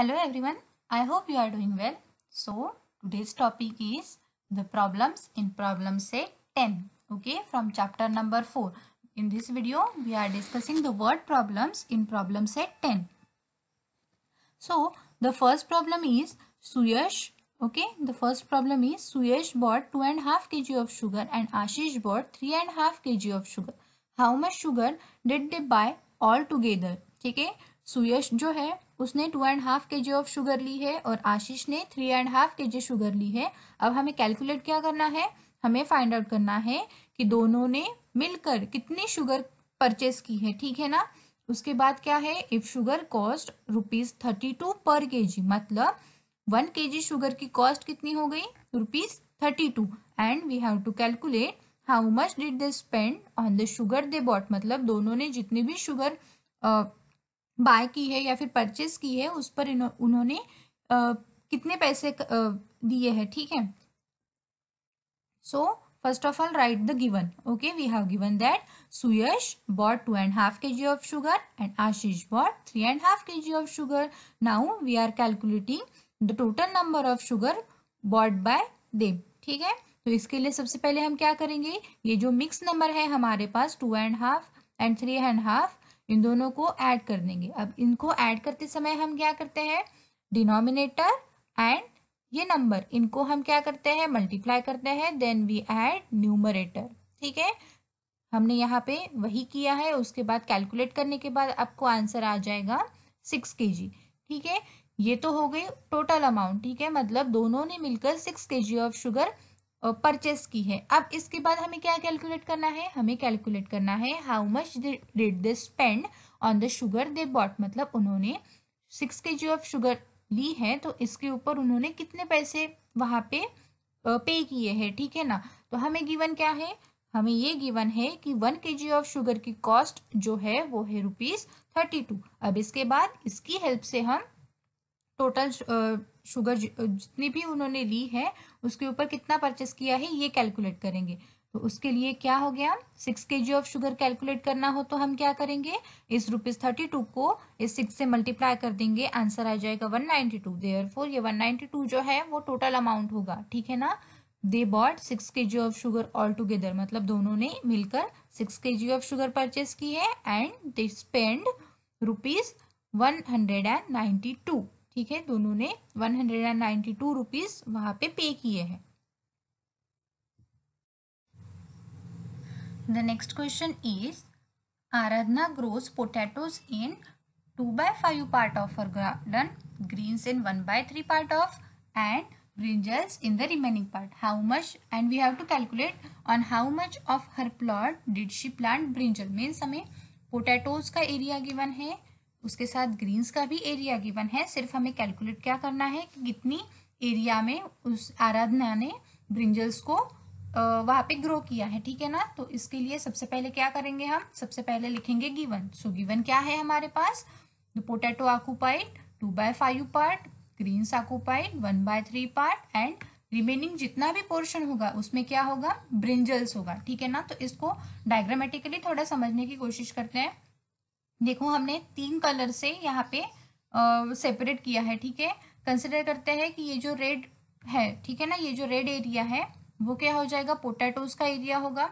Hello everyone, I hope you are doing well. So today's topic is the problems in problem set 10 okay from chapter number 4. In this video we are discussing the word problems in problem set 10. So the first problem is Suyash okay the first problem is Suyash bought 2.5 kg of sugar and Ashish bought 3.5 kg of sugar. How much sugar did they buy all together? Okay, Suyash, सुयश उसने to and half K G of sugar ली है और आशीष ने three and half K ji sugar ली है अब हमें calculate क्या करना है हमें फाइंड आउट करना है कि दोनों ने मिलकर कितनी शुगर परचेस की है ठीक है ना उसके बाद क्या है if sugar cost rupees thirty two पर के जी मतलब वन के जी शुगर की कॉस्ट कितनी हो गई rupees thirty two and we have to calculate how much did they spend on the sugar they bought मतलब दोनों ने जितनी भी शुगर uh, बाय की है या फिर परचेस की है उस पर उन्होंने कितने पैसे दिए हैं ठीक है so first of all write the given okay we have given that Suyash bought two and half K G of sugar and Ashish bought three and half K G of sugar now we are calculating the total number of sugar bought by them ठीक है तो इसके लिए सबसे पहले हम क्या करेंगे ये जो मिक्स नंबर है हमारे पास two and half and three and half इन दोनों को ऐड कर देंगे अब इनको ऐड करते समय हम क्या करते हैं डिनोमिनेटर एंड ये नंबर इनको हम क्या करते हैं मल्टीप्लाई करते हैं देन वी ऐड न्यूमरेटर ठीक है हमने यहाँ पे वही किया है उसके बाद कैलकुलेट करने के बाद आपको आंसर आ जाएगा सिक्स के जी ठीक है ये तो हो गई टोटल अमाउंट ठीक है मतलब दोनों ने मिलकर six K G of sugar purchase की है अब इसके बाद हमें क्या कैलकुलेट करना है हमें कैलकुलेट करना है how much did they spend on the sugar they bought मतलब उन्होंने six K G of sugar ली है तो इसके ऊपर उन्होंने कितने पैसे वहाँ पे पे किए हैं ठीक है ना तो हमें गिवन क्या है हमें ये गिवन है कि one K G of sugar की कॉस्ट जो है वो है रुपीज थर्टी टू अब इसके बाद इसकी हेल्प से हम टोटल शुगर जितनी भी उन्होंने ली है उसके ऊपर कितना परचेस किया है ये कैलकुलेट करेंगे तो उसके लिए क्या हो गया six K G of sugar calculate करना हो तो हम क्या करेंगे इस रुपीज थर्टी टू को इस सिक्स से मल्टीप्लाई कर देंगे आंसर आ जाएगा one ninety two therefore ये वन नाइनटी टू जो है वो टोटल अमाउंट होगा ठीक है ना दे bought six K G of sugar all together मतलब दोनों ने मिलकर six K G of sugar purchase की है and they spend rupees one hundred and ninety two ठीक है दोनों ने one hundred and ninety two rupees वहां पे पे किए हैं the next question is Aradhana grows potatoes in two by five part of her garden greens in one by three part of and brinjals in the remaining part how much and we have to calculate on how much of her plot did she plant brinjal means हमें potatoes का area given है उसके साथ Green's का भी area given है सिर्फ हमें कैलकुलेट क्या करना है कि कितनी एरिया में उस आराधना ने ब्रिंजल्स को वहाँ पे ग्रो किया है ठीक है ना तो इसके लिए सबसे पहले क्या करेंगे हम सबसे पहले लिखेंगे गिवन सो गिवन क्या है हमारे पास potato occupied two by five part greens occupied one by three part and remaining जितना भी पोर्शन होगा उसमें क्या होगा ब्रिंजल्स होगा ठीक है ना तो इसको डायग्रामेटिकली थोड़ा समझने की कोशिश करते हैं देखो हमने तीन कलर से यहाँ पे सेपरेट किया है ठीक है कंसिडर करते हैं कि ये जो रेड है ठीक है ना ये जो रेड एरिया है वो क्या हो जाएगा पोटैटोज का एरिया होगा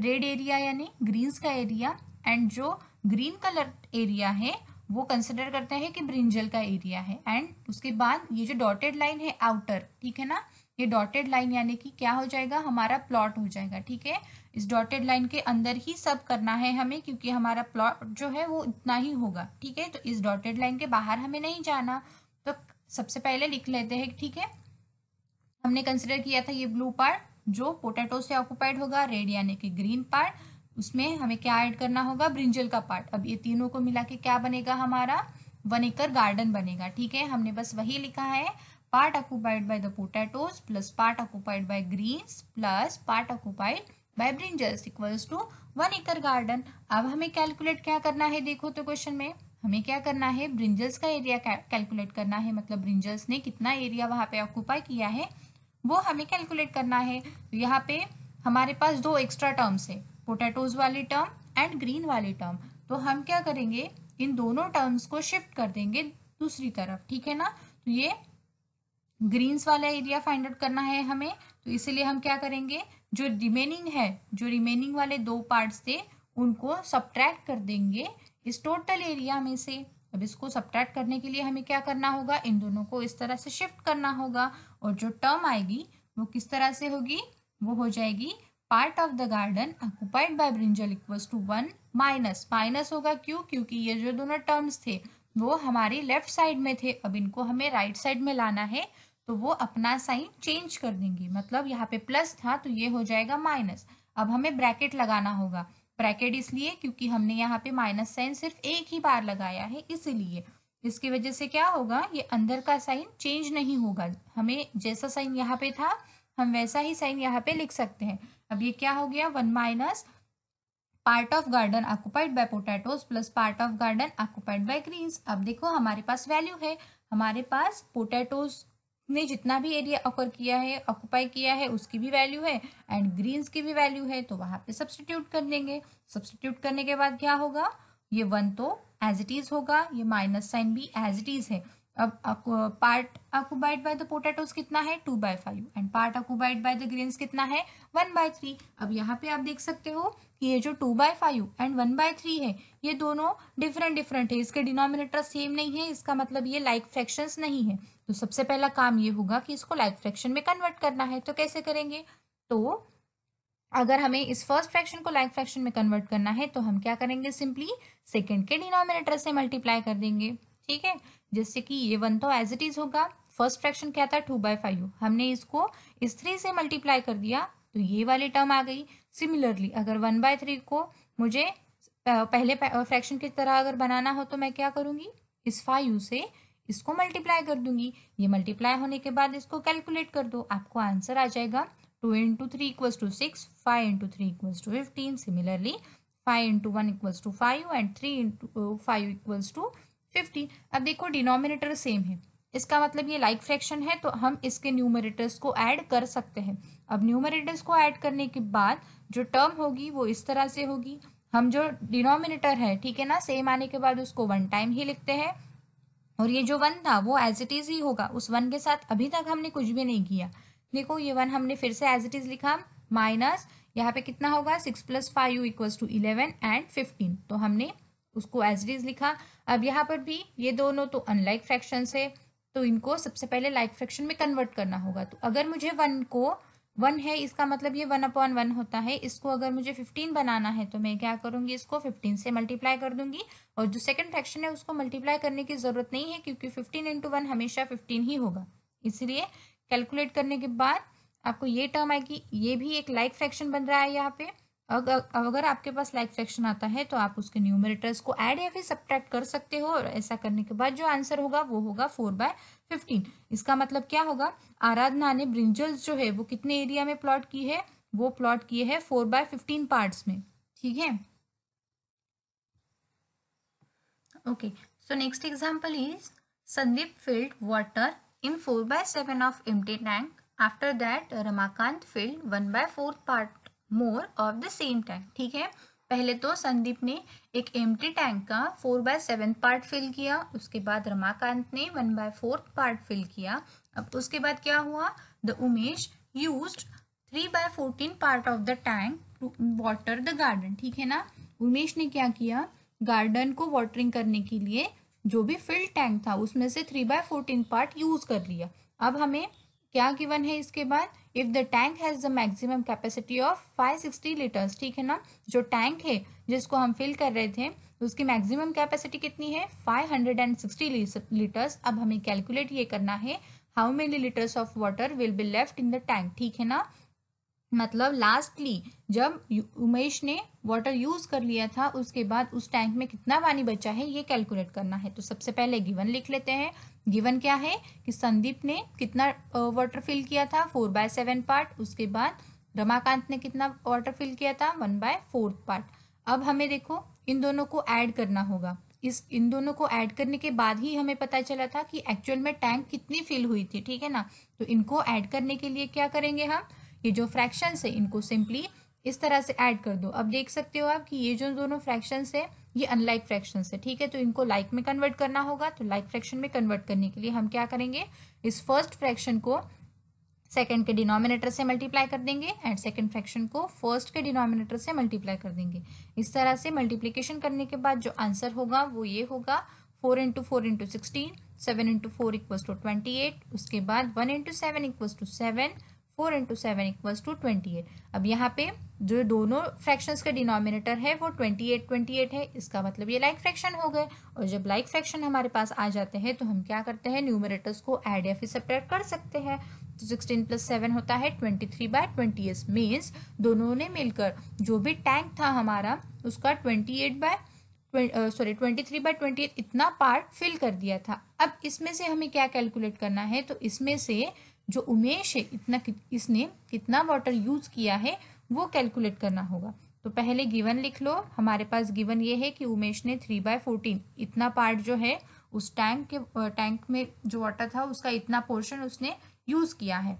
रेड एरिया यानी ग्रीन्स का एरिया एंड जो ग्रीन कलर एरिया है वो कंसिडर करते हैं कि ब्रिंजल का एरिया है एंड उसके बाद ये जो डॉटेड लाइन है आउटर ठीक है ना ये डॉटेड लाइन यानी कि क्या हो जाएगा हमारा प्लॉट हो जाएगा ठीक है इस डॉटेड लाइन के अंदर ही सब करना है हमें क्योंकि हमारा प्लॉट जो है वो इतना ही होगा ठीक है तो इस डॉटेड लाइन के बाहर हमें नहीं जाना तो सबसे पहले लिख लेते हैं ठीक है हमने कंसिडर किया था ये ब्लू पार्ट जो पोटैटो से ऑक्यूपाइड होगा रेड यानी कि ग्रीन पार्ट उसमें हमें क्या ऐड करना होगा ब्रिंजल का पार्ट अब ये तीनों को मिला के क्या बनेगा हमारा वन एकर गार्डन बनेगा ठीक है हमने बस वही लिखा है part occupied by the potatoes plus part occupied by greens plus part occupied vibrant just equals to one acre garden अब हमें कैलकुलेट क्या करना है देखो तो क्वेश्चन में हमें क्या करना है ब्रिंजल्स का एरिया कैलकुलेट करना है मतलब ब्रिंजल्स ने कितना एरिया वहां पे ऑक्यूपाई किया है वो हमें कैलकुलेट करना है तो यहाँ पे हमारे पास दो एक्स्ट्रा टर्म्स है पोटैटोज वाली टर्म एंड ग्रीन वाली टर्म तो हम क्या करेंगे इन दोनों टर्म्स को शिफ्ट कर देंगे दूसरी तरफ ठीक है ना तो ये ग्रीन्स वाला एरिया फाइंड आउट करना है हमें तो इसीलिए हम क्या करेंगे जो रिमेनिंग है जो रिमेनिंग वाले दो पार्ट्स थे उनको सब्ट्रैक्ट कर देंगे इस टोटल एरिया में से अब इसको सब्ट्रैक्ट करने के लिए हमें क्या करना होगा इन दोनों को इस तरह से शिफ्ट करना होगा और जो टर्म आएगी वो किस तरह से होगी वो हो जाएगी part of the garden occupied by brinjal equals to one minus minus होगा क्यों क्योंकि ये जो दोनों टर्म्स थे वो हमारी लेफ्ट साइड में थे अब इनको हमें राइट right साइड में लाना है तो वो अपना साइन चेंज कर देंगी मतलब यहाँ पे प्लस था तो ये हो जाएगा माइनस अब हमें ब्रैकेट लगाना होगा ब्रैकेट इसलिए क्योंकि हमने यहाँ पे माइनस साइन सिर्फ एक ही बार लगाया है इसीलिए इसकी वजह से क्या होगा ये अंदर का साइन चेंज नहीं होगा हमें जैसा साइन यहाँ पे था हम वैसा ही साइन यहाँ पे लिख सकते हैं अब ये क्या हो गया one minus part of garden occupied by potatoes plus part of garden occupied by greens अब देखो हमारे पास वैल्यू है हमारे पास पोटैटोज ने जितना भी एरिया ऑफर किया है ऑक्यूपाई किया है उसकी भी वैल्यू है एंड ग्रीन्स की भी वैल्यू है तो वहाँ पे सब्सटीट्यूट कर देंगे सब्सटीट्यूट करने के बाद क्या होगा ये वन तो एज इट इज़ होगा ये माइनस साइन भी एज इट इज़ है अब part occupied by the potatoes कितना है two by five and part occupied by the greens कितना है वन बाय थ्री अब यहाँ पे आप देख सकते हो कि ये जो two by five and one by three है ये दोनों डिफरेंट डिफरेंट है इसके डिनोमिनेटर सेम नहीं है इसका मतलब ये लाइक like फ्रैक्शन नहीं है तो सबसे पहला काम ये होगा कि इसको लाइक like फ्रैक्शन में कन्वर्ट करना है तो कैसे करेंगे तो अगर हमें इस फर्स्ट फ्रैक्शन को लाइक like फ्रैक्शन में कन्वर्ट करना है तो हम क्या करेंगे सिंपली सेकेंड के डिनोमिनेटर से मल्टीप्लाई कर देंगे ठीक है जिससे कि ये वन तो एज इट इज होगा फर्स्ट फ्रैक्शन क्या था टू बाय फाइव हमने इसको इस थ्री से मल्टीप्लाई कर दिया तो ये वाली टर्म आ गई सिमिलरली अगर वन बाय थ्री को मुझे पहले फ्रैक्शन की तरह अगर बनाना हो तो मैं क्या करूँगी इस फाइव से इसको मल्टीप्लाई कर दूंगी ये मल्टीप्लाई होने के बाद इसको कैलकुलेट कर दो आपको आंसर आ जाएगा two into three equals to six five into three equals to fifteen similarly five into one equals to five and three into five equals to fifteen अब देखो डिनोमिनेटर सेम है इसका मतलब ये लाइक like फ्रैक्शन है तो हम इसके न्यूमरेटर्स को ऐड कर सकते हैं अब न्यूमरेटर्स को ऐड करने के बाद जो टर्म होगी वो इस तरह से होगी हम जो डिनोमिनेटर है ठीक है ना सेम आने के बाद उसको वन टाइम ही लिखते हैं और ये जो वन था वो एज इट इज़ ही होगा उस वन के साथ अभी तक हमने कुछ भी नहीं किया देखो ये वन हमने फिर से एज इट इज़ लिखा माइनस यहाँ पे कितना होगा six plus five equals to eleven and fifteen तो हमने उसको एज इज लिखा अब यहाँ पर भी ये दोनों तो अनलाइक फ्रैक्शंस है तो इनको सबसे पहले लाइक फ्रैक्शन में कन्वर्ट करना होगा तो अगर मुझे वन को वन है इसका मतलब ये वन अपॉन वन होता है इसको अगर मुझे फिफ्टीन बनाना है तो मैं क्या करूँगी इसको फिफ्टीन से मल्टीप्लाई कर दूंगी और जो सेकंड फ्रैक्शन है उसको मल्टीप्लाई करने की ज़रूरत नहीं है क्योंकि फिफ्टीन इंटू वन हमेशा फिफ्टीन ही होगा इसलिए कैलकुलेट करने के बाद आपको ये टर्म आएगी ये भी एक लाइक फ्रैक्शन बन रहा है यहाँ पे अगर अगर आपके पास लाइक फ्रैक्शन आता है तो आप उसके न्यूमरेटर्स को ऐड या फिर सब्ट्रैक्ट कर सकते हो और ऐसा करने के बाद जो आंसर होगा वो होगा फोर बाय फिफ्टीन इसका मतलब क्या होगा आराधना ने ब्रिंजल्स जो है वो कितने एरिया में प्लॉट की है वो प्लॉट किए है फोर बाय फिफ्टीन पार्ट्स में ठीक है okay so next example is sandeep filled water in 4 by 7 of empty tank after that Ramakant filled one by fourth part more of the same tank ठीक है पहले तो संदीप ने एक एम टैंक का four by seven part fill किया उसके बाद रमाकांत ने one by fourth part fill किया अब उसके बाद क्या हुआ the Umesh use three by fourteen part of the tank to water the garden ठीक है ना उमेश ने क्या किया गार्डन को वाटरिंग करने के लिए जो भी फिल्ड टैंक था उसमें से three by fourteen part use कर लिया अब हमें क्या गिवन है इसके बाद if the tank has the maximum capacity of 560 litres ठीक है ना जो टैंक है जिसको हम फिल कर रहे थे उसकी मैक्सिमम कैपेसिटी कितनी है 560 लीटर्स अब हमें कैलकुलेट ये करना है how many litres of water will be left in the tank ठीक है ना मतलब लास्टली जब उमेश ने वाटर यूज कर लिया था उसके बाद उस टैंक में कितना पानी बचा है ये कैलकुलेट करना है तो सबसे पहले गिवन लिख लेते हैं गिवन क्या है कि संदीप ने कितना वाटर फिल किया था फोर बाय सेवन पार्ट उसके बाद रमाकांत ने कितना वाटर फिल किया था वन बाय फोर्थ पार्ट अब हमें देखो इन दोनों को ऐड करना होगा इस इन दोनों को ऐड करने के बाद ही हमें पता चला था कि एक्चुअल में टैंक कितनी फिल हुई थी ठीक है ना तो इनको ऐड करने के लिए क्या करेंगे हम ये जो फ्रैक्शन है इनको सिंपली इस तरह से ऐड कर दो अब देख सकते हो आप कि ये जो दोनों फ्रैक्शंस है ये अनलाइक फ्रैक्शंस है ठीक है तो इनको लाइक like में कन्वर्ट करना होगा तो लाइक like फ्रैक्शन में कन्वर्ट करने के लिए हम क्या करेंगे इस फर्स्ट फ्रैक्शन को सेकेंड के डिनोमिनेटर से मल्टीप्लाई कर देंगे एंड सेकेंड फ्रैक्शन को फर्स्ट के डिनोमिनेटर से मल्टीप्लाई कर देंगे इस तरह से मल्टीप्लीकेशन करने के बाद जो आंसर होगा वो ये होगा four into four into sixteen seven into four equals to twenty eight उसके बाद one into seven equals to seven four into seven equals to twenty eight अब यहाँ पे जो दोनों फ्रैक्शंस का डिनोमिनेटर है वो ट्वेंटी एट ट्वेंटी एट है इसका मतलब ये लाइक फ्रैक्शन हो गए और जब लाइक फ्रैक्शन हमारे पास आ जाते हैं तो हम क्या करते हैं न्यूमरेटर्स को एड या फिर सप्रेट कर सकते हैं तो सिक्सटीन प्लस सेवन होता है twenty three by twenty eight means दोनों ने मिलकर जो भी टैंक था हमारा उसका twenty eight by sorry twenty three by twenty eight इतना पार्ट फिल कर दिया था अब इसमें से हमें क्या कैलकुलेट करना है तो इसमें से जो उमेश है इतना इसने कितना वाटर यूज किया है वो कैलकुलेट करना होगा तो पहले गिवन लिख लो हमारे पास गिवन ये है कि उमेश ने थ्री बाय फोर्टीन इतना पार्ट जो है उस टैंक के टैंक में जो वाटर था उसका इतना पोर्शन उसने यूज किया है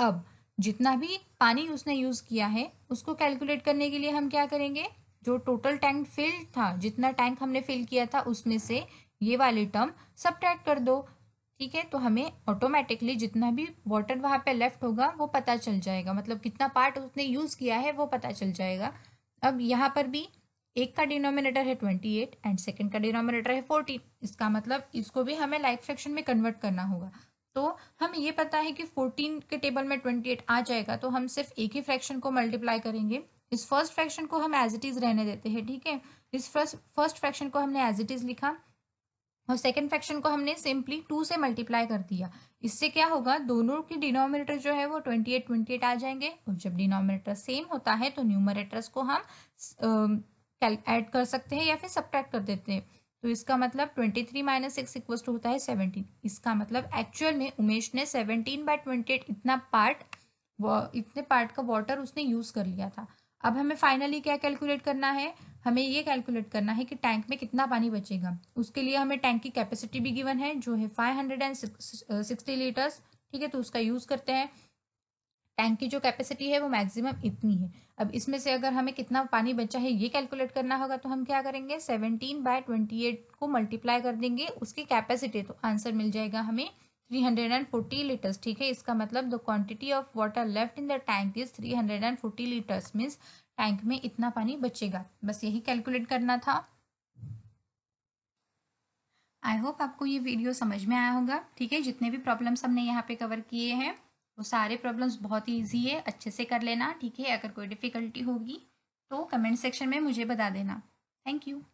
अब जितना भी पानी उसने यूज किया है उसको कैलकुलेट करने के लिए हम क्या करेंगे जो टोटल टैंक फिल था जितना टैंक हमने फिल किया था उसमें से ये वाले टर्म सब कर दो ठीक है तो हमें ऑटोमेटिकली जितना भी वाटर वहाँ पे लेफ्ट होगा वो पता चल जाएगा मतलब कितना पार्ट उसने यूज़ किया है वो पता चल जाएगा अब यहाँ पर भी एक का डिनोमिनेटर है ट्वेंटी एट एंड सेकेंड का डिनोमिनेटर है फोर्टीन इसका मतलब इसको भी हमें लाइक फ्रैक्शन में कन्वर्ट करना होगा तो हमें ये पता है कि फोर्टीन के टेबल में ट्वेंटी एट आ जाएगा तो हम सिर्फ एक ही फ्रैक्शन को मल्टीप्लाई करेंगे इस फर्स्ट फ्रैक्शन को हम एज इट इज़ रहने देते हैं ठीक है इस फर्स्ट फर्स्ट फ्रैक्शन को हमने एज इट इज़ लिखा और सेकेंड फ्रैक्शन को हमने सिंपली टू से मल्टीप्लाई कर दिया इससे क्या होगा दोनों के डिनोमिनेटर जो है वो ट्वेंटी एट ट्वेंटी एट आ जाएंगे और जब डिनोमिनेटर सेम होता है तो न्यूमरेटर्स को हम ऐड uh, कर सकते हैं या फिर सब्ट्रैक्ट कर देते हैं तो इसका मतलब twenty three minus six equal to होता है सेवनटीन इसका मतलब एक्चुअल में उमेश ने सेवनटीन बाय ट्वेंटी एट इतना पार्ट इतने पार्ट का वाटर उसने यूज कर लिया था अब हमें फाइनली क्या कैलकुलेट करना है हमें ये कैलकुलेट करना है कि टैंक में कितना पानी बचेगा उसके लिए हमें टैंक की कैपेसिटी भी गिवन है जो है five hundred and sixty litres ठीक है तो उसका यूज़ करते हैं टैंक की जो कैपेसिटी है वो मैक्सिमम इतनी है अब इसमें से अगर हमें कितना पानी बचा है ये कैलकुलेट करना होगा तो हम क्या करेंगे सेवनटीन बाय ट्वेंटी एट को मल्टीप्लाई कर देंगे उसकी कैपेसिटी तो आंसर मिल जाएगा हमें three hundred and forty litres ठीक है इसका मतलब the quantity of water left in the tank is three hundred and forty litres means tank में इतना पानी बचेगा बस यही कैलकुलेट करना था आई होप आपको ये वीडियो समझ में आया होगा ठीक है जितने भी प्रॉब्लम्स हमने यहाँ पे कवर किए हैं वो सारे प्रॉब्लम्स बहुत ही ईजी है अच्छे से कर लेना ठीक है अगर कोई डिफ़िकल्टी होगी तो कमेंट सेक्शन में मुझे बता देना थैंक यू